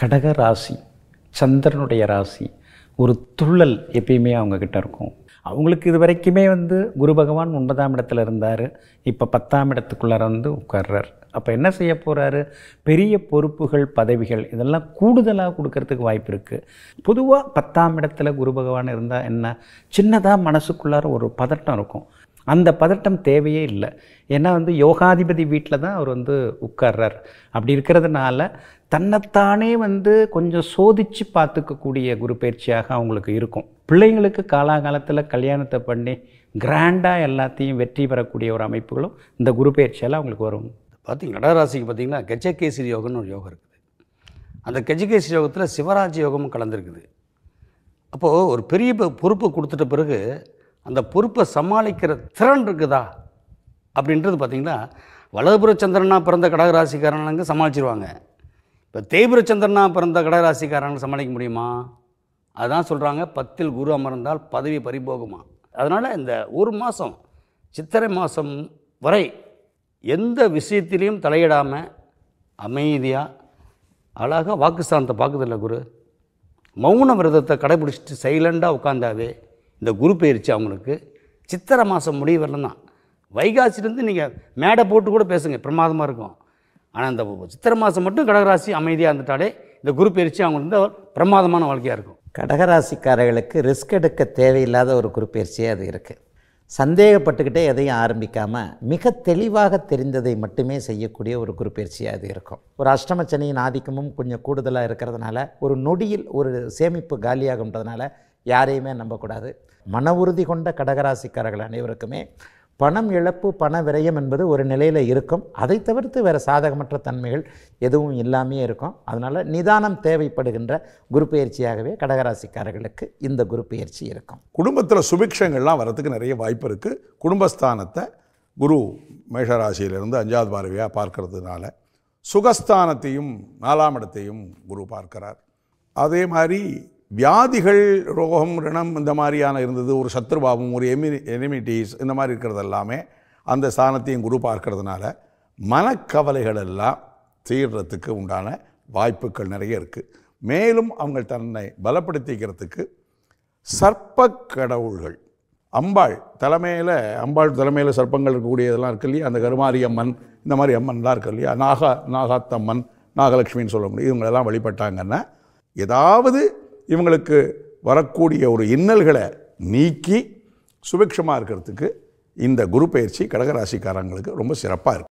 கடக ராசி சந்திரனுடைய ராசி ஒரு துள்ளல் எப்பயுமே அவங்கக்கிட்ட இருக்கும் அவங்களுக்கு இது வரைக்குமே வந்து குரு பகவான் ஒன்பதாம் இடத்துல இருந்தார் இப்போ பத்தாம் இடத்துக்குள்ளார வந்து உட்கார்றார் அப்போ என்ன செய்ய போகிறாரு பெரிய பொறுப்புகள் பதவிகள் இதெல்லாம் கூடுதலாக கொடுக்கறதுக்கு வாய்ப்பு இருக்குது பொதுவாக பத்தாம் இடத்துல குரு பகவான் இருந்தால் என்ன சின்னதாக மனசுக்குள்ளார ஒரு பதட்டம் இருக்கும் அந்த பதட்டம் தேவையே இல்லை ஏன்னா வந்து யோகாதிபதி வீட்டில் தான் அவர் வந்து உட்கார்றார் அப்படி இருக்கிறதுனால தன்னைத்தானே வந்து கொஞ்சம் சோதித்து பார்த்துக்கக்கூடிய குரு பயிற்சியாக அவங்களுக்கு இருக்கும் பிள்ளைங்களுக்கு காலாகாலத்தில் கல்யாணத்தை பண்ணி கிராண்டாக எல்லாத்தையும் வெற்றி பெறக்கூடிய ஒரு அமைப்புகளும் இந்த குரு பயிற்சியால் அவங்களுக்கு வரும் பார்த்திங்க நடராசிக்கு பார்த்திங்கன்னா கஜகேசரி யோகம்னு ஒரு யோகம் இருக்குது அந்த கஜகேசரி யோகத்தில் சிவராஜ் யோகமும் கலந்துருக்குது அப்போது ஒரு பெரிய பொறுப்பு கொடுத்துட்ட பிறகு அந்த பொறுப்பை சமாளிக்கிற திறன் இருக்குதா அப்படின்றது பார்த்திங்கன்னா வலதுபுற சந்திரனாக பிறந்த கடகராசிக்காரனுங்க சமாளிச்சிருவாங்க இப்போ தேய்புர சந்திரனாக பிறந்த கடகராசிக்காரனுக்கு சமாளிக்க முடியுமா அதுதான் சொல்கிறாங்க பத்தில் குரு அமர்ந்தால் பதவி பறிபோகுமா அதனால் இந்த ஒரு மாதம் சித்திரை மாதம் வரை எந்த விஷயத்திலையும் தலையிடாமல் அமைதியாக அழகாக வாக்குஸ்தானத்தை பார்க்குதில்ல குரு மௌன விரதத்தை கடைபிடிச்சிட்டு சைலண்டாக உட்காந்தாவே இந்த குரு பயிற்சி அவங்களுக்கு சித்திரை மாதம் முடிய வரலாம் தான் வைகாசிலேருந்து நீங்கள் மேடை போட்டு கூட பேசுங்க பிரமாதமாக இருக்கும் ஆனால் இந்த சித்திரை மாதம் மட்டும் கடகராசி அமைதியாக இருந்துட்டாலே இந்த குரு பயிற்சி அவங்களுக்கு வந்து பிரமாதமான வாழ்க்கையாக இருக்கும் கடகராசிக்காரர்களுக்கு ரிஸ்க் எடுக்க தேவையில்லாத ஒரு குரு பயிற்சியே அது இருக்குது சந்தேகப்பட்டுக்கிட்டே எதையும் ஆரம்பிக்காமல் மிக தெளிவாக தெரிந்ததை மட்டுமே செய்யக்கூடிய ஒரு பயிற்சியாக அது இருக்கும் ஒரு அஷ்டமச்சனியின் ஆதிக்கமும் கொஞ்சம் கூடுதலாக இருக்கிறதுனால ஒரு நொடியில் ஒரு சேமிப்பு காலியாகுன்றதுனால யாரையுமே நம்பக்கூடாது மன உறுதி கொண்ட கடகராசிக்காரர்கள் அனைவருக்குமே பணம் இழப்பு பண விரயம் என்பது ஒரு நிலையில் இருக்கும் அதை தவிர்த்து வேறு சாதகமற்ற தன்மைகள் எதுவும் இல்லாமையே இருக்கும் அதனால் நிதானம் தேவைப்படுகின்ற குரு பயிற்சியாகவே கடகராசிக்காரர்களுக்கு இந்த குரு பயிற்சி இருக்கும் குடும்பத்தில் சுபிக்ஷங்கள்லாம் வரத்துக்கு நிறைய வாய்ப்பு இருக்குது குடும்பஸ்தானத்தை குரு மேஷராசியிலிருந்து அஞ்சாவது பார்வையாக பார்க்கறதுனால சுகஸ்தானத்தையும் நாலாம் இடத்தையும் குரு பார்க்கிறார் அதே மாதிரி வியாதிகள் ரோகம் ரிணம் இந்த மாதிரியான இருந்தது ஒரு சத்ருபாவம் ஒரு எமி எனிமிட்டிஸ் இந்த மாதிரி இருக்கிறது எல்லாமே அந்த ஸ்தானத்தையும் குரு பார்க்கறதுனால மனக்கவலைகள் எல்லாம் தீர்றதுக்கு உண்டான வாய்ப்புகள் நிறைய இருக்குது மேலும் அவங்க தன்னை பலப்படுத்திக்கிறதுக்கு சர்ப்ப கடவுள்கள் அம்பாள் தலைமையில் அம்பாள் தலைமையில் சர்ப்பங்கள் இருக்கக்கூடியதெல்லாம் இருக்கு இல்லையா அந்த கருமாரி அம்மன் இந்த மாதிரி அம்மன்லாம் இருக்கு இல்லையா நாகா நாகாத்தம்மன் நாகலட்சுமின்னு சொல்ல முடியும் இவங்களெல்லாம் வழிபட்டாங்கன்னா ஏதாவது இவங்களுக்கு வரக்கூடிய ஒரு இன்னல்களை நீக்கி சுபிக்ஷமாக இருக்கிறதுக்கு இந்த குரு பயிற்சி கடகராசிக்காரங்களுக்கு ரொம்ப சிறப்பாக இருக்குது